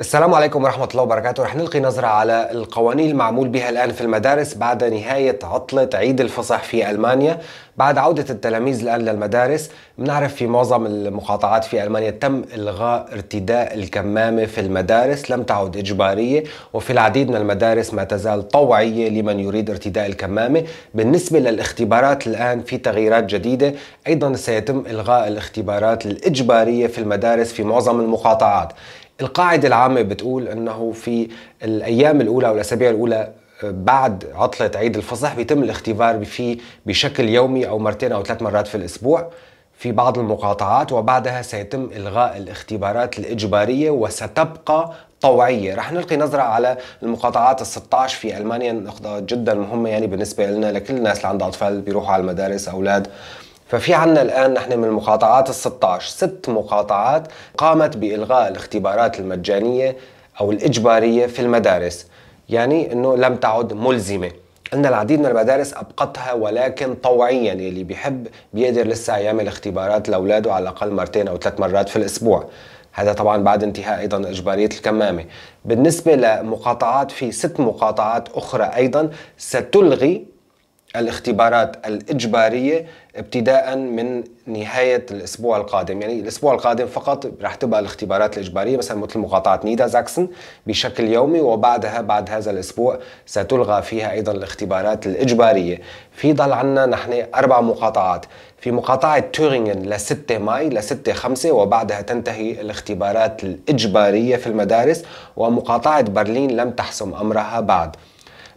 السلام عليكم ورحمة الله وبركاته رح نلقي نظرة على القوانين المعمول بها الآن في المدارس بعد نهاية عطلة عيد الفصح في ألمانيا بعد عودة التلاميذ الآن للمدارس بنعرف في معظم المقاطعات في ألمانيا تم إلغاء ارتداء الكمامة في المدارس لم تعد إجبارية وفي العديد من المدارس ما تزال طوعية لمن يريد ارتداء الكمامة بالنسبة للاختبارات الآن في تغييرات جديدة أيضا سيتم إلغاء الاختبارات الإجبارية في المدارس في معظم المقاطعات القاعدة العامة بتقول أنه في الأيام الأولى أو الأسابيع الأولى آه، بعد عطلة عيد الفصح بيتم الاختبار فيه بشكل يومي أو مرتين أو ثلاث مرات في الأسبوع في بعض المقاطعات وبعدها سيتم إلغاء الاختبارات الإجبارية وستبقى طوعية رح نلقي نظرة على المقاطعات ال 16 في ألمانيا نقطة جدا مهمة يعني بالنسبة لنا لكل الناس اللي عندها أطفال بيروحوا على المدارس أولاد ففي عنا الآن نحن من المقاطعات ال 16 ست مقاطعات قامت بإلغاء الاختبارات المجانية أو الإجبارية في المدارس يعني أنه لم تعد ملزمة أن العديد من المدارس أبقتها ولكن طوعيا اللي بيحب بيقدر لسه يعمل اختبارات لأولاده على الأقل مرتين أو ثلاث مرات في الأسبوع هذا طبعا بعد انتهاء ايضا اجباريه الكمامه بالنسبه لمقاطعات في ست مقاطعات اخرى ايضا ستلغي الاختبارات الإجبارية ابتداء من نهاية الأسبوع القادم يعني الأسبوع القادم فقط راح تبقى الاختبارات الإجبارية مثلا مثل مقاطعة نيدا زاكسن بشكل يومي وبعدها بعد هذا الأسبوع ستلغى فيها أيضا الاختبارات الإجبارية في ضل عنا نحن أربع مقاطعات في مقاطعة تورينغن ل 6 ماي ل 6 5 وبعدها تنتهي الاختبارات الإجبارية في المدارس ومقاطعة برلين لم تحسم أمرها بعد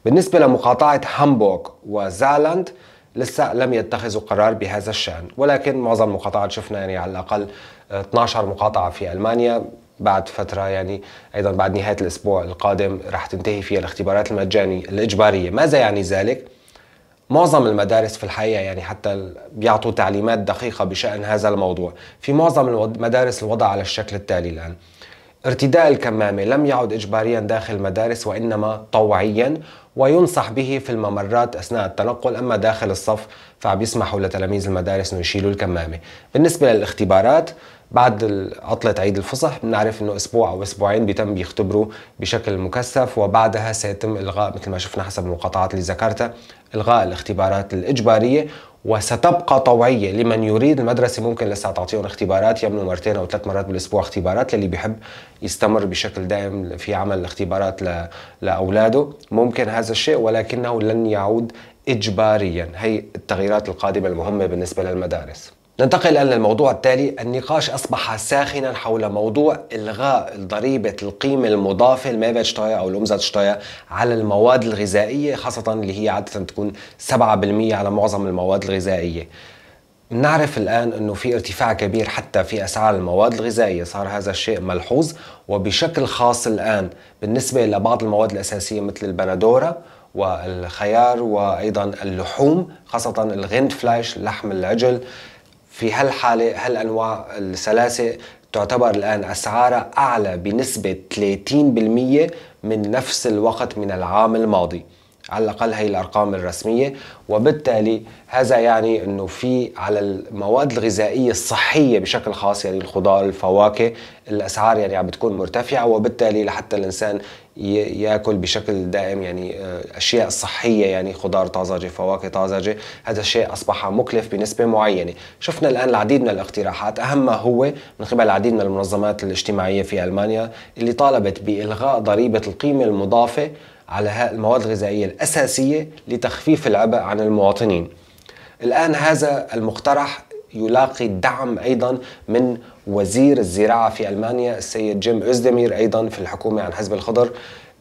بالنسبة لمقاطعة هامبورغ وزالاند لسه لم يتخذوا قرار بهذا الشأن ولكن معظم المقاطعات شفنا يعني على الأقل 12 آه، مقاطعة في ألمانيا بعد فترة يعني أيضا بعد نهاية الأسبوع القادم راح تنتهي فيها الاختبارات المجانية الإجبارية ماذا يعني ذلك؟ معظم المدارس في الحقيقة يعني حتى بيعطوا تعليمات دقيقة بشأن هذا الموضوع في معظم المدارس الوضع على الشكل التالي الآن ارتداء الكمامة لم يعد إجباريا داخل المدارس وإنما طوعيا وينصح به في الممرات أثناء التنقل أما داخل الصف فعم يسمحوا لتلاميذ المدارس أن يشيلوا الكمامة بالنسبة للاختبارات بعد عطلة عيد الفصح بنعرف انه اسبوع او اسبوعين بيتم بيختبروا بشكل مكثف وبعدها سيتم الغاء مثل ما شفنا حسب المقاطعات اللي ذكرتها الغاء الاختبارات الاجبارية وستبقى طوعية لمن يريد المدرسة ممكن لسه تعطيهم اختبارات يمنوا مرتين أو ثلاث مرات بالأسبوع اختبارات للي بيحب يستمر بشكل دائم في عمل الاختبارات لأولاده ممكن هذا الشيء ولكنه لن يعود إجباريا هي التغييرات القادمة المهمة بالنسبة للمدارس ننتقل الان للموضوع التالي، النقاش اصبح ساخنا حول موضوع الغاء ضريبه القيمه المضافه الميرفيرشتاير او الامزاتشتاير على المواد الغذائيه خاصه اللي هي عاده تكون 7% على معظم المواد الغذائيه. نعرف الآن أنه في ارتفاع كبير حتى في أسعار المواد الغذائية صار هذا الشيء ملحوظ وبشكل خاص الآن بالنسبة لبعض المواد الأساسية مثل البندورة والخيار وأيضا اللحوم خاصة الغند فلاش لحم العجل في هالحالة هالأنواع السلاسة تعتبر الآن أسعارها أعلى بنسبة 30% من نفس الوقت من العام الماضي على الاقل هي الارقام الرسميه وبالتالي هذا يعني انه في على المواد الغذائيه الصحيه بشكل خاص يعني الخضار الفواكه الاسعار يعني عم بتكون مرتفعه وبالتالي لحتى الانسان ياكل بشكل دائم يعني آه، اشياء صحيه يعني خضار طازجه فواكه طازجه هذا الشيء اصبح مكلف بنسبه معينه شفنا الان العديد من الاقتراحات اهمها هو من قبل العديد من المنظمات الاجتماعيه في المانيا اللي طالبت بالغاء ضريبه القيمه المضافه على المواد الغذائية الأساسية لتخفيف العبء عن المواطنين الآن هذا المقترح يلاقي الدعم أيضا من وزير الزراعة في ألمانيا السيد جيم أوزدمير أيضا في الحكومة عن حزب الخضر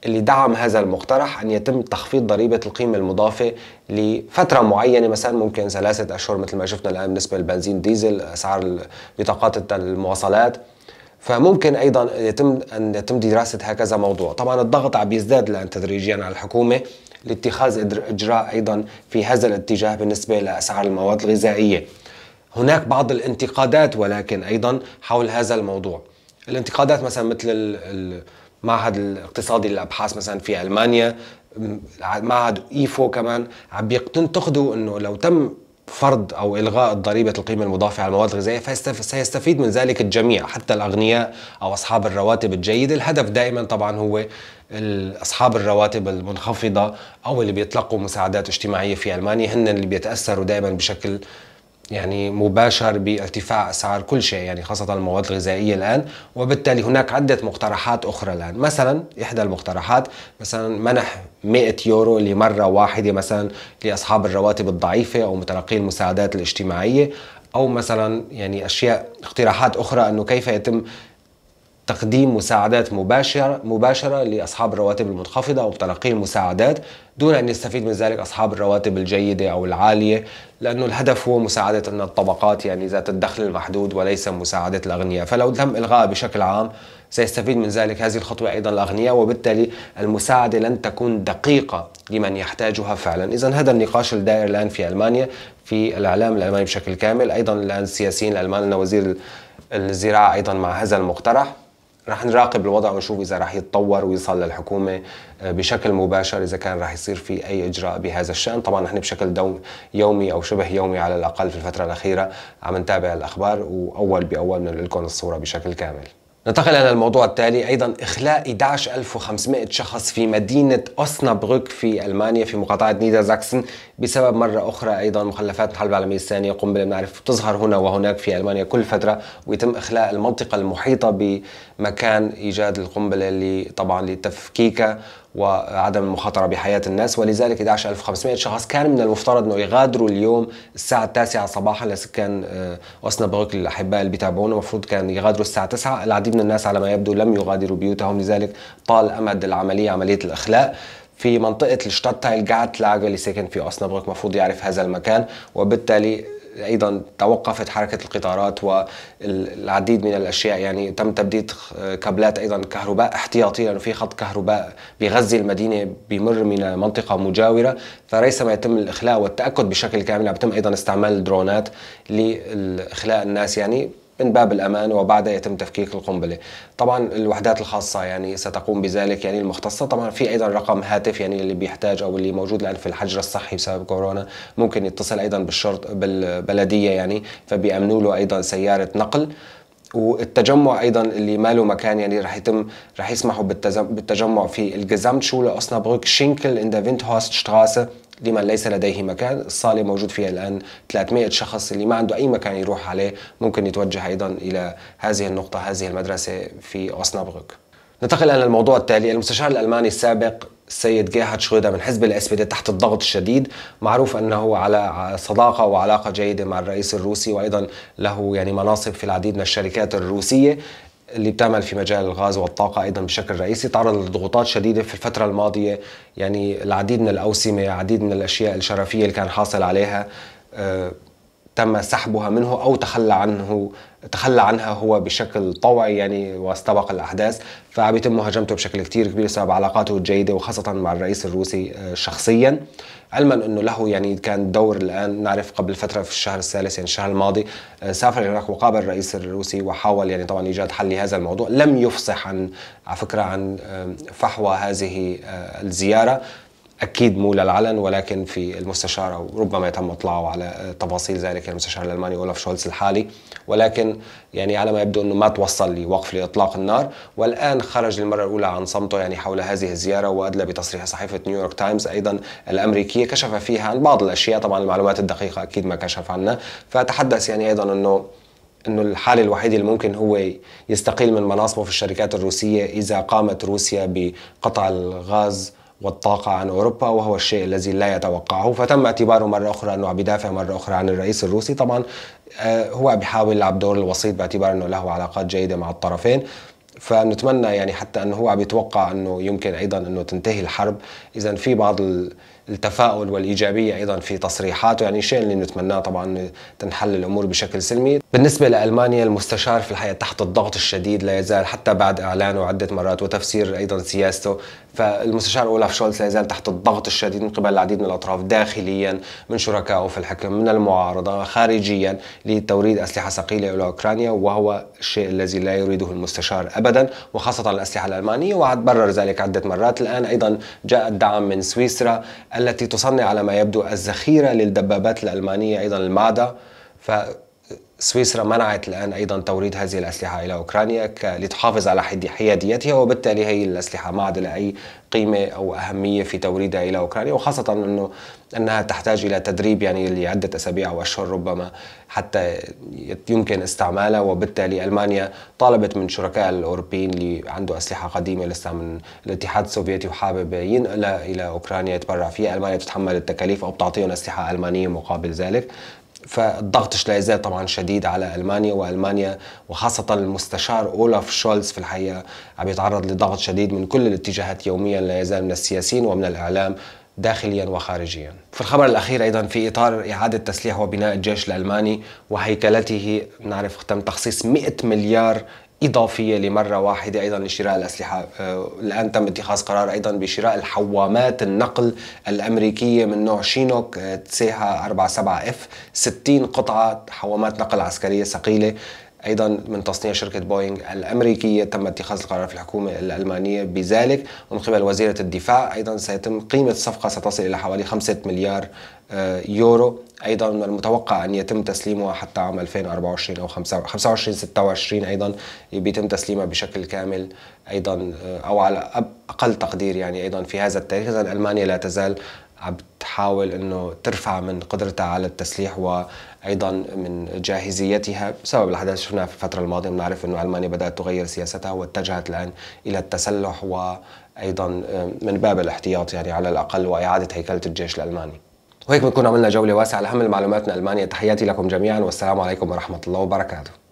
اللي دعم هذا المقترح أن يتم تخفيض ضريبة القيمة المضافة لفترة معينة مثلا ممكن ثلاثة أشهر مثل ما شفنا الآن بالنسبة للبنزين ديزل أسعار بطاقات المواصلات فممكن ايضا يتم ان يتم دراسه هكذا موضوع، طبعا الضغط عم يزداد الان تدريجيا على الحكومه لاتخاذ اجراء ايضا في هذا الاتجاه بالنسبه لاسعار المواد الغذائيه. هناك بعض الانتقادات ولكن ايضا حول هذا الموضوع. الانتقادات مثلا مثل المعهد الاقتصادي للابحاث مثلا في المانيا معهد ايفو كمان عم ينتقدوا انه لو تم فرض او الغاء ضريبه القيمه المضافه على المواد الغذائيه فسيستفيد من ذلك الجميع حتى الاغنياء او اصحاب الرواتب الجيده الهدف دائما طبعا هو اصحاب الرواتب المنخفضه او اللي بيتلقوا مساعدات اجتماعيه في المانيا هن اللي بيتاثروا دائما بشكل يعني مباشر بارتفاع اسعار كل شيء يعني خاصه المواد الغذائيه الان وبالتالي هناك عده مقترحات اخرى الان مثلا احدى المقترحات مثلا منح 100 يورو لمره واحده مثلا لاصحاب الرواتب الضعيفه او متلقي المساعدات الاجتماعيه او مثلا يعني اشياء اقتراحات اخرى انه كيف يتم تقديم مساعدات مباشرة مباشرة لأصحاب الرواتب المنخفضة أو تلقي المساعدات دون أن يستفيد من ذلك أصحاب الرواتب الجيدة أو العالية لأنه الهدف هو مساعدة أن الطبقات يعني ذات الدخل المحدود وليس مساعدة الأغنياء فلو تم إلغاء بشكل عام سيستفيد من ذلك هذه الخطوة أيضا الأغنياء وبالتالي المساعدة لن تكون دقيقة لمن يحتاجها فعلا إذا هذا النقاش الدائر الآن في ألمانيا في الإعلام الألماني بشكل كامل أيضا الآن السياسيين الألمان وزير الزراعة أيضا مع هذا المقترح رح نراقب الوضع ونشوف اذا رح يتطور ويصل للحكومه آه، بشكل مباشر اذا كان رح يصير في اي اجراء بهذا الشان، طبعا نحن بشكل دوم يومي او شبه يومي على الاقل في الفتره الاخيره عم نتابع الاخبار واول باول بنقول لكم الصوره بشكل كامل. ننتقل إلى الموضوع التالي أيضا إخلاء 11500 شخص في مدينة اوسنابروك في ألمانيا في مقاطعة نيدرزاكسن بسبب مرة أخرى أيضا مخلفات الحرب العالمية الثانية قم بالمعرفة تظهر هنا وهناك في ألمانيا كل فترة ويتم إخلاء المنطقة المحيطة بمكان إيجاد القنبلة اللي طبعا لتفكيكها وعدم المخاطرة بحياة الناس ولذلك 11500 شخص كان من المفترض أنه يغادروا اليوم الساعة التاسعة صباحا لسكان أسنا آه، بروك الأحباء اللي بيتابعونا المفروض كان يغادروا الساعة 9 العديد من الناس على ما يبدو لم يغادروا بيوتهم لذلك طال أمد العملية عملية الإخلاء في منطقة الشتادتايل جارتلاغ اللي ساكن في اوسنبروك المفروض يعرف هذا المكان وبالتالي ايضا توقفت حركه القطارات والعديد من الاشياء يعني تم تبديد كابلات ايضا كهرباء احتياطي لانه في خط كهرباء بيغذي المدينه بمر من منطقه مجاوره فليس ما يتم الاخلاء والتاكد بشكل كامل عم يتم ايضا استعمال الدرونات لاخلاء الناس يعني من باب الامان وبعدها يتم تفكيك القنبله. طبعا الوحدات الخاصه يعني ستقوم بذلك يعني المختصه، طبعا في ايضا رقم هاتف يعني اللي بيحتاج او اللي موجود الان في الحجر الصحي بسبب كورونا ممكن يتصل ايضا بالشرط بالبلديه يعني فبيامنوا له ايضا سياره نقل. والتجمع ايضا اللي ما له مكان يعني رح يتم رح يسمحوا بالتجمع في الجزامتشوله شينكل ان in هوست Windhorststraße لمن ليس لديه مكان الصالة موجود فيها الآن 300 شخص اللي ما عنده أي مكان يروح عليه ممكن يتوجه أيضا إلى هذه النقطة هذه المدرسة في أوسنابغوك ننتقل الآن للموضوع التالي المستشار الألماني السابق السيد جاهد شويدا من حزب الاسبدة تحت الضغط الشديد معروف أنه على صداقة وعلاقة جيدة مع الرئيس الروسي وأيضا له يعني مناصب في العديد من الشركات الروسية اللي بتعمل في مجال الغاز والطاقة أيضا بشكل رئيسي تعرض لضغوطات شديدة في الفترة الماضية يعني العديد من الأوسمة العديد من الأشياء الشرفية اللي كان حاصل عليها آه، تم سحبها منه او تخلى عنه تخلى عنها هو بشكل طوعي يعني واستبق الاحداث فبيتم مهاجمته بشكل كثير كبير بسبب علاقاته الجيده وخاصه مع الرئيس الروسي آه، شخصيا علما انه له يعني كان دور الان نعرف قبل فتره في الشهر الثالث يعني الشهر الماضي آه، سافر هناك وقابل الرئيس الروسي وحاول يعني طبعا ايجاد حل لهذا الموضوع لم يفصح عن على فكره عن فحوى هذه آه، الزياره اكيد مو للعلن ولكن في المستشاره وربما يتم اطلاعه على تفاصيل ذلك المستشار الالماني اولف شولز الحالي ولكن يعني على ما يبدو انه ما توصل لوقف لاطلاق النار والان خرج للمره الاولى عن صمته يعني حول هذه الزياره وادلى بتصريح صحيفه نيويورك تايمز ايضا الامريكيه كشف فيها عن بعض الاشياء طبعا المعلومات الدقيقه اكيد ما كشف عنها فتحدث يعني ايضا انه انه الحال الوحيد اللي ممكن هو يستقيل من مناصبه في الشركات الروسيه اذا قامت روسيا بقطع الغاز والطاقة عن أوروبا وهو الشيء الذي لا يتوقعه فتم اعتباره مرة أخرى أنه يدافع مرة أخرى عن الرئيس الروسي طبعا آه، هو بيحاول يلعب دور الوسيط باعتبار أنه له علاقات جيدة مع الطرفين فنتمنى يعني حتى أنه هو بيتوقع أنه يمكن أيضا أنه تنتهي الحرب إذا في بعض التفاؤل والايجابيه ايضا في تصريحاته يعني شيء اللي نتمناه طبعا تنحل الامور بشكل سلمي بالنسبه لالمانيا المستشار في الحقيقه تحت الضغط الشديد لا يزال حتى بعد اعلانه عده مرات وتفسير ايضا سياسته فالمستشار اولاف شولتز لا يزال تحت الضغط الشديد من قبل العديد من الاطراف داخليا من شركائه في الحكم من المعارضه خارجيا لتوريد اسلحه ثقيله الى اوكرانيا وهو الشيء الذي لا يريده المستشار ابدا وخاصه الاسلحه الالمانيه وعد برر ذلك عده مرات الان ايضا جاء الدعم من سويسرا التي تصنع على ما يبدو الذخيرة للدبابات الألمانية أيضا المعدة ف سويسرا منعت الآن أيضا توريد هذه الأسلحة إلى أوكرانيا لتحافظ على حياديتها وبالتالي هي الأسلحة ما عاد لها أي قيمة أو أهمية في توريدها إلى أوكرانيا وخاصة أنه أنها تحتاج إلى تدريب يعني لعدة أسابيع أو أشهر ربما حتى يمكن استعمالها وبالتالي ألمانيا طالبت من شركاء الأوروبيين اللي عنده أسلحة قديمة لسه من الاتحاد السوفيتي وحابب ينقلها إلى أوكرانيا يتبرع فيها ألمانيا تتحمل التكاليف أو بتعطيهم أسلحة ألمانية مقابل ذلك فالضغط لا يزال طبعا شديد على المانيا والمانيا وخاصه المستشار اولاف شولز في الحقيقه عم يتعرض لضغط شديد من كل الاتجاهات يوميا لا يزال من السياسيين ومن الاعلام داخليا وخارجيا. في الخبر الاخير ايضا في اطار اعاده تسليح وبناء الجيش الالماني وهيكلته نعرف تم تخصيص 100 مليار إضافية لمرة واحدة أيضا لشراء الأسلحة آه، الآن تم اتخاذ قرار أيضا بشراء الحوامات النقل الأمريكية من نوع شينوك آه، تسيها 47 اف 60 قطعة حوامات نقل عسكرية ثقيلة ايضا من تصنيع شركه بوينغ الامريكيه تم اتخاذ القرار في الحكومه الالمانيه بذلك ومن قبل وزيره الدفاع ايضا سيتم قيمه الصفقه ستصل الى حوالي 5 مليار آه، يورو ايضا من المتوقع ان يتم تسليمها حتى عام 2024 او 25 26 ايضا بيتم تسليمها بشكل كامل ايضا آه، او على اقل تقدير يعني ايضا في هذا التاريخ اذا المانيا لا تزال عم تحاول انه ترفع من قدرتها على التسليح وايضا من جاهزيتها بسبب الاحداث شفناها في الفتره الماضيه بنعرف انه المانيا بدات تغير سياستها واتجهت الان الى التسلح وايضا آه، من باب الاحتياط يعني على الاقل واعاده هيكله الجيش الالماني وهيك بنكون عملنا جولة واسعة لأهم المعلومات من ألمانيا تحياتي لكم جميعا والسلام عليكم ورحمة الله وبركاته